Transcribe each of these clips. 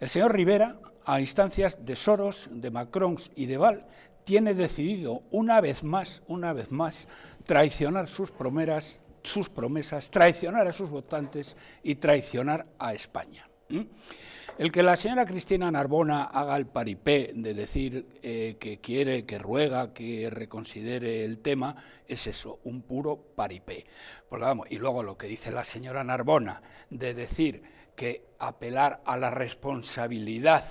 El señor Rivera, a instancias de Soros, de Macron y de Val, tiene decidido una vez más, una vez más, traicionar sus promesas, traicionar a sus votantes y traicionar a España. ¿Mm? El que la señora Cristina Narbona haga el paripé de decir eh, que quiere, que ruega, que reconsidere el tema, es eso, un puro paripé. Pues y luego lo que dice la señora Narbona de decir que apelar a la responsabilidad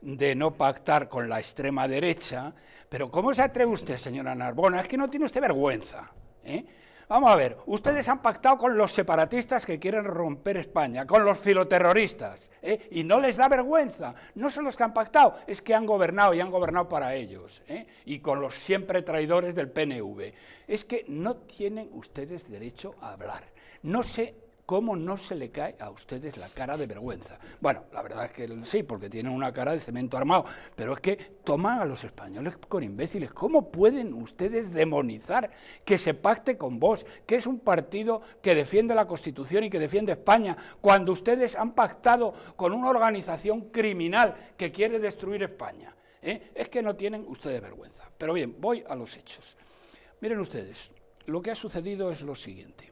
de no pactar con la extrema derecha, pero ¿cómo se atreve usted, señora Narbona? Es que no tiene usted vergüenza. ¿eh? Vamos a ver, ustedes han pactado con los separatistas que quieren romper España, con los filoterroristas, ¿eh? y no les da vergüenza. No son los que han pactado, es que han gobernado y han gobernado para ellos, ¿eh? y con los siempre traidores del PNV. Es que no tienen ustedes derecho a hablar. No se ¿cómo no se le cae a ustedes la cara de vergüenza? Bueno, la verdad es que sí, porque tienen una cara de cemento armado, pero es que toman a los españoles con imbéciles. ¿Cómo pueden ustedes demonizar que se pacte con vos, que es un partido que defiende la Constitución y que defiende España, cuando ustedes han pactado con una organización criminal que quiere destruir España? ¿Eh? Es que no tienen ustedes vergüenza. Pero bien, voy a los hechos. Miren ustedes, lo que ha sucedido es lo siguiente.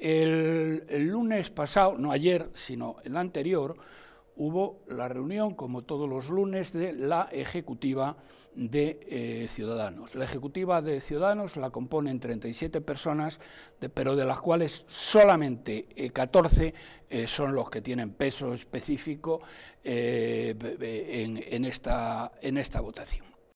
El, lunes pasado, no ayer, sino el anterior, hubo la reunión, como todos los lunes, de la Ejecutiva de eh, Ciudadanos. La Ejecutiva de Ciudadanos la componen 37 personas, pero de las cuales solamente 14 eh, eh, son los que tienen peso específico en, esta, en esta votación.